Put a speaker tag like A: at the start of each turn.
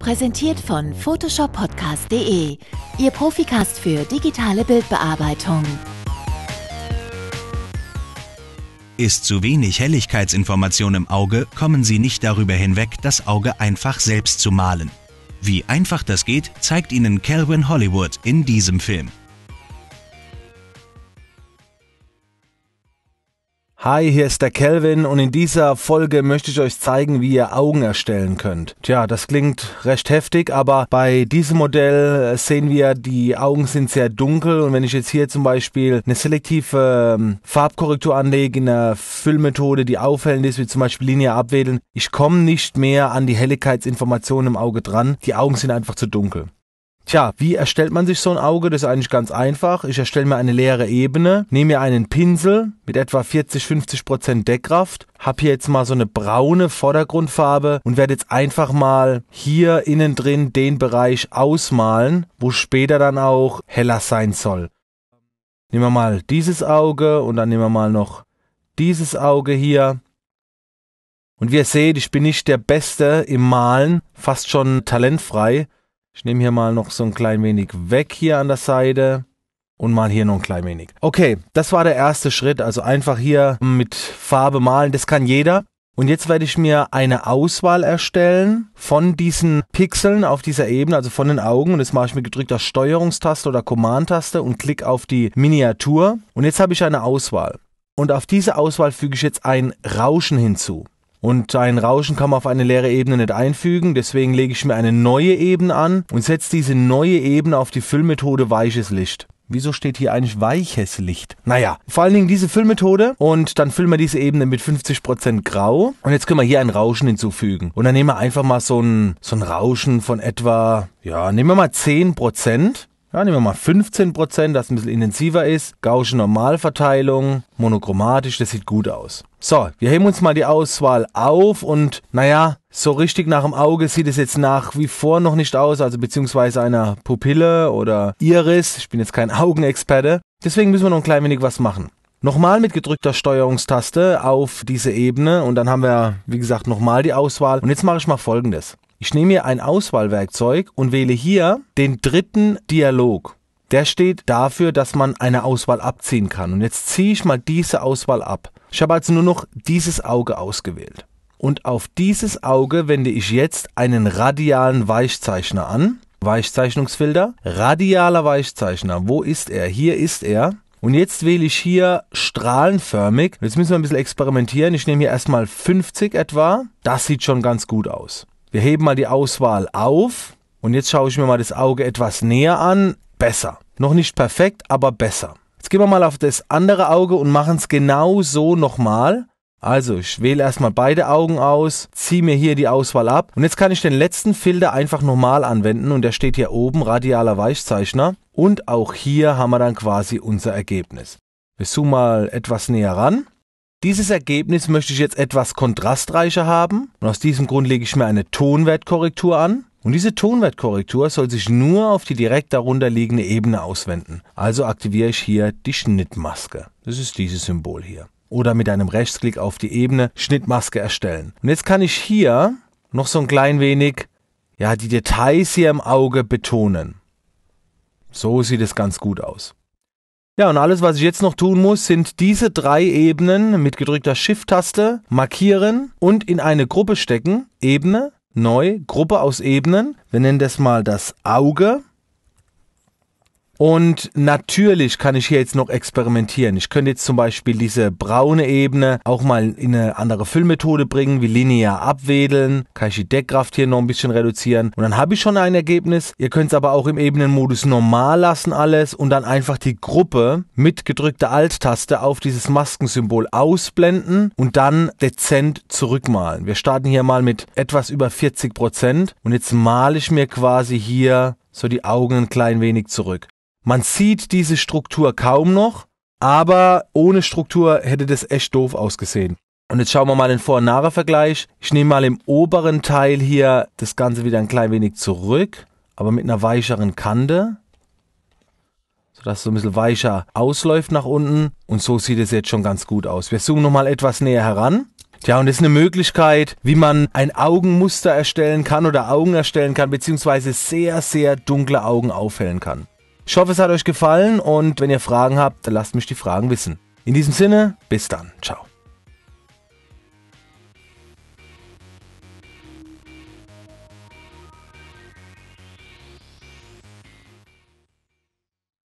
A: Präsentiert von photoshoppodcast.de, Ihr Profikast für digitale Bildbearbeitung. Ist zu wenig Helligkeitsinformation im Auge, kommen Sie nicht darüber hinweg, das Auge einfach selbst zu malen. Wie einfach das geht, zeigt Ihnen Calvin Hollywood in diesem Film. Hi, hier ist der Kelvin und in dieser Folge möchte ich euch zeigen, wie ihr Augen erstellen könnt. Tja, das klingt recht heftig, aber bei diesem Modell äh, sehen wir, die Augen sind sehr dunkel und wenn ich jetzt hier zum Beispiel eine selektive ähm, Farbkorrektur anlege in einer Füllmethode, die auffällend ist, wie zum Beispiel Linie abwedeln, ich komme nicht mehr an die Helligkeitsinformationen im Auge dran. Die Augen sind einfach zu dunkel. Tja, wie erstellt man sich so ein Auge? Das ist eigentlich ganz einfach. Ich erstelle mir eine leere Ebene, nehme mir einen Pinsel mit etwa 40-50% Prozent Deckkraft, habe hier jetzt mal so eine braune Vordergrundfarbe und werde jetzt einfach mal hier innen drin den Bereich ausmalen, wo später dann auch heller sein soll. Nehmen wir mal dieses Auge und dann nehmen wir mal noch dieses Auge hier. Und wie ihr seht, ich bin nicht der Beste im Malen, fast schon talentfrei. Ich nehme hier mal noch so ein klein wenig weg hier an der Seite und mal hier noch ein klein wenig. Okay, das war der erste Schritt. Also einfach hier mit Farbe malen, das kann jeder. Und jetzt werde ich mir eine Auswahl erstellen von diesen Pixeln auf dieser Ebene, also von den Augen. Und das mache ich mit gedrückter Steuerungstaste oder Command-Taste und klicke auf die Miniatur. Und jetzt habe ich eine Auswahl. Und auf diese Auswahl füge ich jetzt ein Rauschen hinzu. Und ein Rauschen kann man auf eine leere Ebene nicht einfügen, deswegen lege ich mir eine neue Ebene an und setze diese neue Ebene auf die Füllmethode weiches Licht. Wieso steht hier eigentlich weiches Licht? Naja, vor allen Dingen diese Füllmethode und dann füllen wir diese Ebene mit 50% Grau und jetzt können wir hier ein Rauschen hinzufügen. Und dann nehmen wir einfach mal so ein, so ein Rauschen von etwa, ja, nehmen wir mal 10%. Ja, nehmen wir mal 15 Prozent, das ein bisschen intensiver ist. Gaußsche Normalverteilung, monochromatisch, das sieht gut aus. So, wir heben uns mal die Auswahl auf und naja, so richtig nach dem Auge sieht es jetzt nach wie vor noch nicht aus, also beziehungsweise einer Pupille oder Iris. Ich bin jetzt kein Augenexperte. Deswegen müssen wir noch ein klein wenig was machen. Nochmal mit gedrückter Steuerungstaste auf diese Ebene und dann haben wir, wie gesagt, nochmal die Auswahl. Und jetzt mache ich mal folgendes. Ich nehme mir ein Auswahlwerkzeug und wähle hier den dritten Dialog. Der steht dafür, dass man eine Auswahl abziehen kann. Und jetzt ziehe ich mal diese Auswahl ab. Ich habe also nur noch dieses Auge ausgewählt. Und auf dieses Auge wende ich jetzt einen radialen Weichzeichner an. Weichzeichnungsfilter. Radialer Weichzeichner. Wo ist er? Hier ist er. Und jetzt wähle ich hier strahlenförmig. Jetzt müssen wir ein bisschen experimentieren. Ich nehme hier erstmal 50 etwa. Das sieht schon ganz gut aus. Wir heben mal die Auswahl auf und jetzt schaue ich mir mal das Auge etwas näher an. Besser. Noch nicht perfekt, aber besser. Jetzt gehen wir mal auf das andere Auge und machen es genau so nochmal. Also ich wähle erstmal beide Augen aus, ziehe mir hier die Auswahl ab und jetzt kann ich den letzten Filter einfach normal anwenden und der steht hier oben, radialer Weichzeichner. Und auch hier haben wir dann quasi unser Ergebnis. Wir zoomen mal etwas näher ran dieses Ergebnis möchte ich jetzt etwas kontrastreicher haben und aus diesem Grund lege ich mir eine Tonwertkorrektur an. Und diese Tonwertkorrektur soll sich nur auf die direkt darunter liegende Ebene auswenden. Also aktiviere ich hier die Schnittmaske. Das ist dieses Symbol hier. Oder mit einem Rechtsklick auf die Ebene Schnittmaske erstellen. Und jetzt kann ich hier noch so ein klein wenig, ja, die Details hier im Auge betonen. So sieht es ganz gut aus. Ja, und alles, was ich jetzt noch tun muss, sind diese drei Ebenen mit gedrückter Shift-Taste markieren und in eine Gruppe stecken. Ebene, neu, Gruppe aus Ebenen. Wir nennen das mal das Auge. Und natürlich kann ich hier jetzt noch experimentieren. Ich könnte jetzt zum Beispiel diese braune Ebene auch mal in eine andere Füllmethode bringen, wie linear abwedeln. Kann ich die Deckkraft hier noch ein bisschen reduzieren. Und dann habe ich schon ein Ergebnis. Ihr könnt es aber auch im Ebenenmodus normal lassen alles und dann einfach die Gruppe mit gedrückter Alt-Taste auf dieses Maskensymbol ausblenden und dann dezent zurückmalen. Wir starten hier mal mit etwas über 40% Prozent und jetzt male ich mir quasi hier so die Augen ein klein wenig zurück. Man sieht diese Struktur kaum noch, aber ohne Struktur hätte das echt doof ausgesehen. Und jetzt schauen wir mal den Vor- und Nachher-Vergleich. Ich nehme mal im oberen Teil hier das Ganze wieder ein klein wenig zurück, aber mit einer weicheren Kante, sodass es so ein bisschen weicher ausläuft nach unten. Und so sieht es jetzt schon ganz gut aus. Wir zoomen nochmal etwas näher heran. Tja, und das ist eine Möglichkeit, wie man ein Augenmuster erstellen kann oder Augen erstellen kann, beziehungsweise sehr, sehr dunkle Augen aufhellen kann. Ich hoffe, es hat euch gefallen und wenn ihr Fragen habt, dann lasst mich die Fragen wissen. In diesem Sinne, bis dann. Ciao.